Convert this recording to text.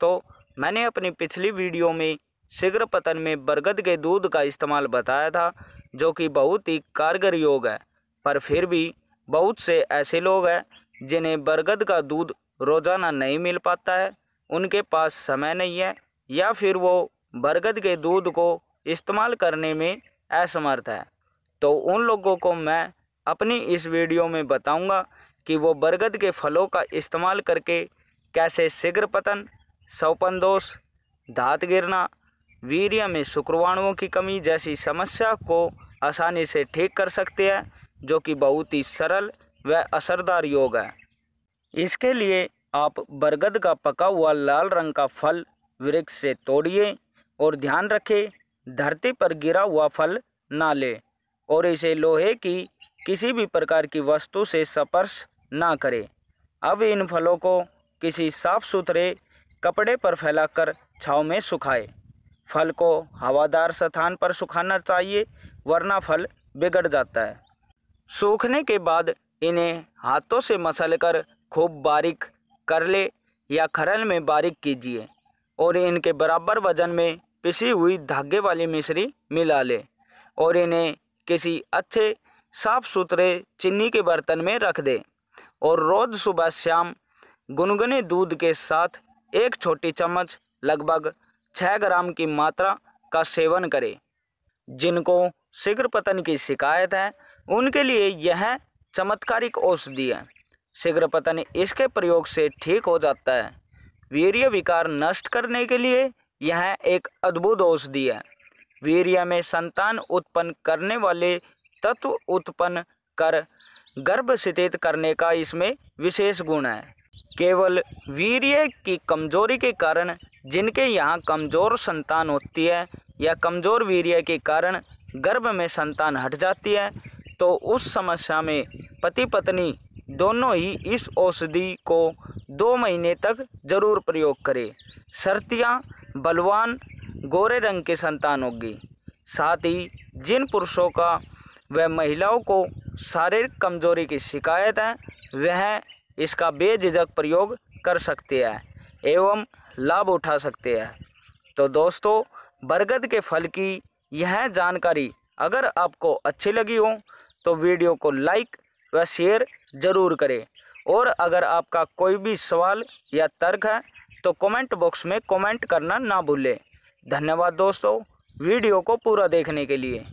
दोस्तों मैंने अपनी पिछली वीडियो में शीघ्र पतन में बरगद के दूध का इस्तेमाल बताया था जो कि बहुत ही कारगर योग है पर फिर भी बहुत से ऐसे लोग हैं जिन्हें बरगद का दूध रोज़ाना नहीं मिल पाता है उनके पास समय नहीं है या फिर वो बरगद के दूध को इस्तेमाल करने में असमर्थ है तो उन लोगों को मैं अपनी इस वीडियो में बताऊंगा कि वो बरगद के फलों का इस्तेमाल करके कैसे शीघ्र पतन सौपन दोष धात गिरना वीर्य में शुक्रवाणुओं की कमी जैसी समस्या को आसानी से ठीक कर सकते हैं जो कि बहुत ही सरल व असरदार योग है इसके लिए आप बरगद का पका हुआ लाल रंग का फल वृक्ष से तोड़िए और ध्यान रखें धरती पर गिरा हुआ फल ना ले और इसे लोहे की किसी भी प्रकार की वस्तु से स्पर्श ना करें अब इन फलों को किसी साफ़ सुथरे कपड़े पर फैलाकर छाव में सुखाए फल को हवादार स्थान पर सुखाना चाहिए वरना फल बिगड़ जाता है सूखने के बाद इन्हें हाथों से मसल कर खूब बारीक कर ले या खरल में बारीक कीजिए और इनके बराबर वजन में पिसी हुई धागे वाली मिश्री मिला ले और इन्हें किसी अच्छे साफ सुथरे चीनी के बर्तन में रख दे और रोज़ सुबह शाम गुनगुने दूध के साथ एक छोटी चम्मच लगभग छः ग्राम की मात्रा का सेवन करें जिनको शीघ्र पतन की शिकायत है उनके लिए यह चमत्कारिक औषधि है शीघ्र पतन इसके प्रयोग से ठीक हो जाता है वीर्य विकार नष्ट करने के लिए यह एक अद्भुत औषधि है वीर्य में संतान उत्पन्न करने वाले तत्व उत्पन्न कर गर्भ स्थित करने का इसमें विशेष गुण है केवल वीर्य की कमजोरी के कारण जिनके यहाँ कमजोर संतान होती है या कमजोर वीर्य के कारण गर्भ में संतान हट जाती है तो उस समस्या में पति पत्नी दोनों ही इस औषधि को दो महीने तक जरूर प्रयोग करें सर्तियाँ बलवान गोरे रंग के संतान होगी साथ ही जिन पुरुषों का व महिलाओं को शारीरिक कमजोरी की शिकायत है वह इसका बेझिझक प्रयोग कर सकते हैं एवं लाभ उठा सकते हैं तो दोस्तों बरगद के फल की यह जानकारी अगर आपको अच्छी लगी हो तो वीडियो को लाइक व शेयर ज़रूर करें और अगर आपका कोई भी सवाल या तर्क है तो कमेंट बॉक्स में कमेंट करना ना भूलें धन्यवाद दोस्तों वीडियो को पूरा देखने के लिए